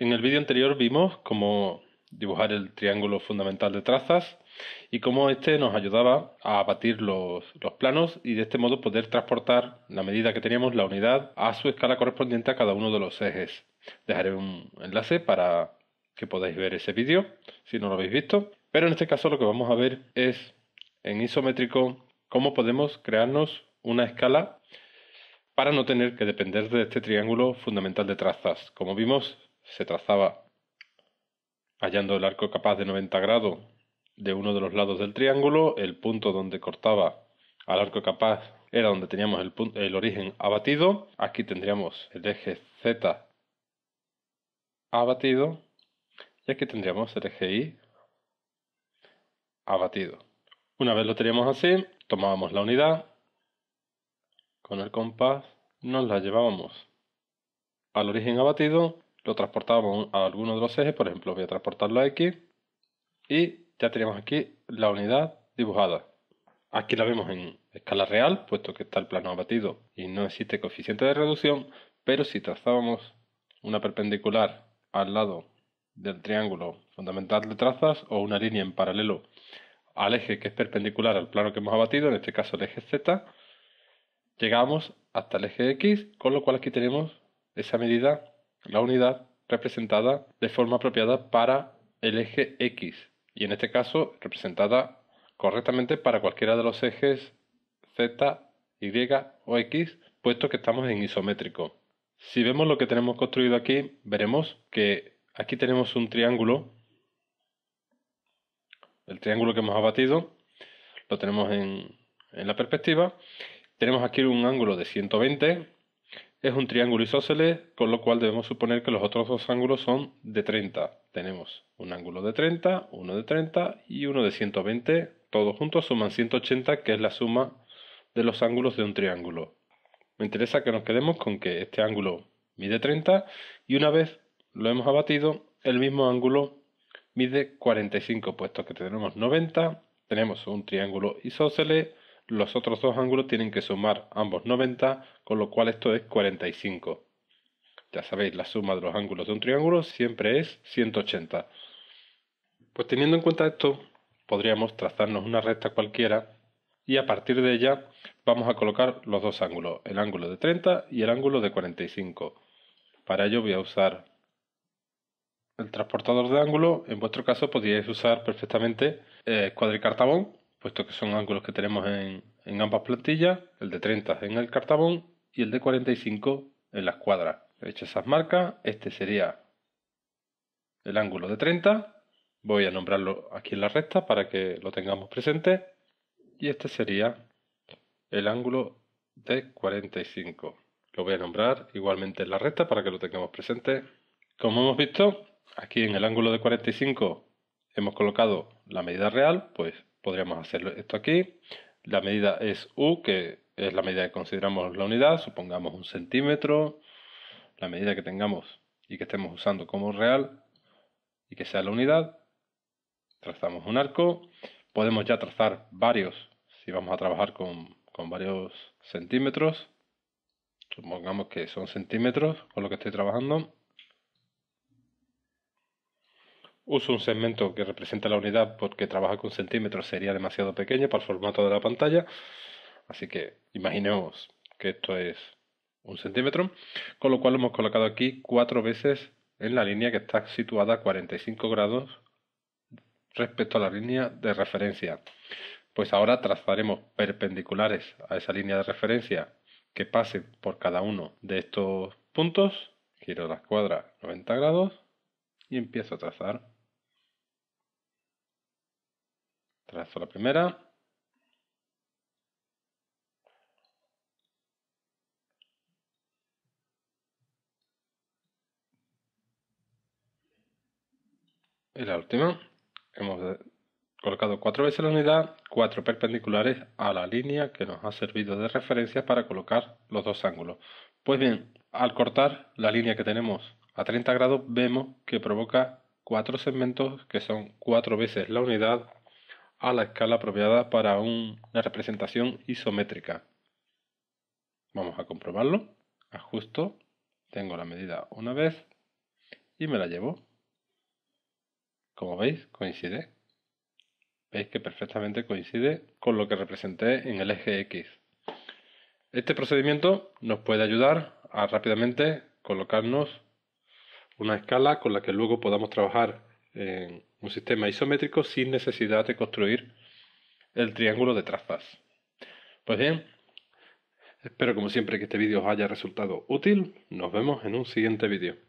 En el vídeo anterior vimos cómo dibujar el triángulo fundamental de trazas y cómo este nos ayudaba a abatir los, planos y de este modo poder transportar la medida que teníamos, la unidad, a su escala correspondiente a cada uno de los ejes. Dejaré un enlace para que podáis ver ese vídeo si no lo habéis visto. Pero en este caso lo que vamos a ver es en isométrico cómo podemos crearnos una escala para no tener que depender de este triángulo fundamental de trazas. Como vimos, se trazaba hallando el arco capaz de 90 grados de uno de los lados del triángulo, el punto donde cortaba al arco capaz era donde teníamos el, el origen abatido, aquí tendríamos el eje Z abatido y aquí tendríamos el eje Y abatido. Una vez lo teníamos así, tomábamos la unidad con el compás, nos la llevábamos al origen abatido lo transportábamos a alguno de los ejes, por ejemplo voy a transportarlo a X y ya tenemos aquí la unidad dibujada. Aquí la vemos en escala real, puesto que está el plano abatido y no existe coeficiente de reducción, pero si trazábamos una perpendicular al lado del triángulo fundamental de trazas o una línea en paralelo al eje que es perpendicular al plano que hemos abatido, en este caso el eje Z, llegamos hasta el eje X, con lo cual aquí tenemos esa medida la unidad representada de forma apropiada para el eje X y en este caso representada correctamente para cualquiera de los ejes Z, Y o X puesto que estamos en isométrico. Si vemos lo que tenemos construido aquí, veremos que aquí tenemos un triángulo, el triángulo que hemos abatido, lo tenemos en, en la perspectiva, tenemos aquí un ángulo de 120 es un triángulo isósceles, con lo cual debemos suponer que los otros dos ángulos son de 30. Tenemos un ángulo de 30, uno de 30 y uno de 120. Todos juntos suman 180, que es la suma de los ángulos de un triángulo. Me interesa que nos quedemos con que este ángulo mide 30 y una vez lo hemos abatido, el mismo ángulo mide 45, puesto que tenemos 90, tenemos un triángulo isósceles, los otros dos ángulos tienen que sumar ambos 90, con lo cual esto es 45. Ya sabéis, la suma de los ángulos de un triángulo siempre es 180. Pues teniendo en cuenta esto, podríamos trazarnos una recta cualquiera y a partir de ella vamos a colocar los dos ángulos, el ángulo de 30 y el ángulo de 45. Para ello voy a usar el transportador de ángulo. En vuestro caso podríais usar perfectamente el eh, cuadricartabón puesto que son ángulos que tenemos en, en ambas plantillas, el de 30 en el cartabón y el de 45 en las cuadras. He hecho esas marcas, este sería el ángulo de 30, voy a nombrarlo aquí en la recta para que lo tengamos presente, y este sería el ángulo de 45. Lo voy a nombrar igualmente en la recta para que lo tengamos presente. Como hemos visto, aquí en el ángulo de 45 hemos colocado la medida real, pues podríamos hacer esto aquí. La medida es U, que es la medida que consideramos la unidad, supongamos un centímetro. La medida que tengamos y que estemos usando como real y que sea la unidad. Trazamos un arco. Podemos ya trazar varios, si vamos a trabajar con, con varios centímetros. Supongamos que son centímetros con lo que estoy trabajando. Uso un segmento que representa la unidad porque trabaja con centímetros sería demasiado pequeño para el formato de la pantalla. Así que imaginemos que esto es un centímetro, con lo cual hemos colocado aquí cuatro veces en la línea que está situada a 45 grados respecto a la línea de referencia. Pues ahora trazaremos perpendiculares a esa línea de referencia que pase por cada uno de estos puntos. Giro la escuadra 90 grados y empiezo a trazar Trazo la primera. Y la última. Hemos colocado cuatro veces la unidad, cuatro perpendiculares a la línea que nos ha servido de referencia para colocar los dos ángulos. Pues bien, al cortar la línea que tenemos a 30 grados vemos que provoca cuatro segmentos que son cuatro veces la unidad a la escala apropiada para una representación isométrica. Vamos a comprobarlo. Ajusto. Tengo la medida una vez y me la llevo. Como veis, coincide. Veis que perfectamente coincide con lo que representé en el eje X. Este procedimiento nos puede ayudar a rápidamente colocarnos una escala con la que luego podamos trabajar un sistema isométrico sin necesidad de construir el triángulo de trazas. Pues bien, espero como siempre que este vídeo os haya resultado útil. Nos vemos en un siguiente vídeo.